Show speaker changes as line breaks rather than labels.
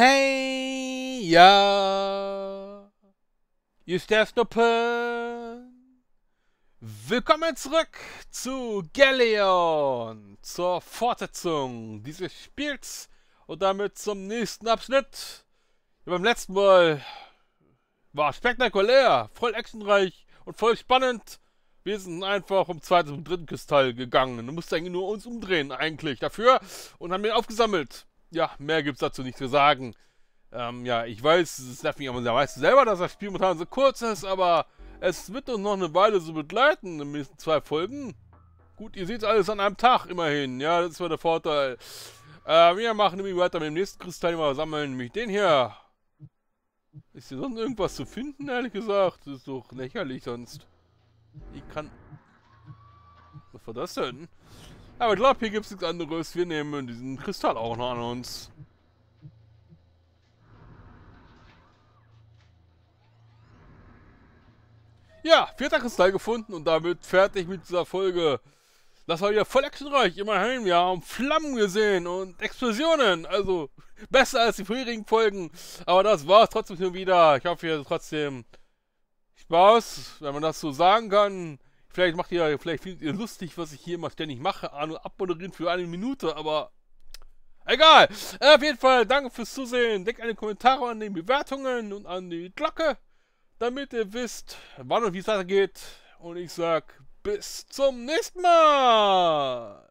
Hey, ja. Ist der Stoppen? Willkommen zurück zu Galleon, zur Fortsetzung dieses Spiels und damit zum nächsten Abschnitt. Ja, beim letzten Mal war spektakulär, voll actionreich und voll spannend. Wir sind einfach vom zweiten und dritten Kristall gegangen. Du musst eigentlich nur uns umdrehen, eigentlich, dafür und haben ihn aufgesammelt ja, mehr gibt es dazu nicht zu sagen. Ähm, ja, ich weiß, es nervt mich aber sehr. Weißt du selber, dass das Spiel momentan so kurz ist, aber es wird uns noch eine Weile so begleiten in den nächsten zwei Folgen. Gut, ihr seht alles an einem Tag immerhin. Ja, das ist mal der Vorteil. Äh, wir machen nämlich weiter mit dem nächsten Kristall, den wir sammeln nämlich den hier. Ist hier sonst irgendwas zu finden, ehrlich gesagt? Das ist doch lächerlich sonst. Ich kann... Was war das denn? Aber ich glaube, hier gibt es nichts anderes. Wir nehmen diesen Kristall auch noch an uns. Ja, vierter Kristall gefunden und damit fertig mit dieser Folge. Das war wieder voll actionreich. Immerhin, wir haben Flammen gesehen und Explosionen. Also besser als die vorherigen Folgen. Aber das war es trotzdem schon wieder. Ich hoffe, ihr trotzdem Spaß, wenn man das so sagen kann. Vielleicht macht ihr, vielleicht findet ihr lustig, was ich hier immer ständig mache, an und abmoderieren für eine Minute, aber egal. Äh, auf jeden Fall, danke fürs Zusehen. Denkt an die Kommentare, an die Bewertungen und an die Glocke, damit ihr wisst, wann und wie es weitergeht. Und ich sag, bis zum nächsten Mal.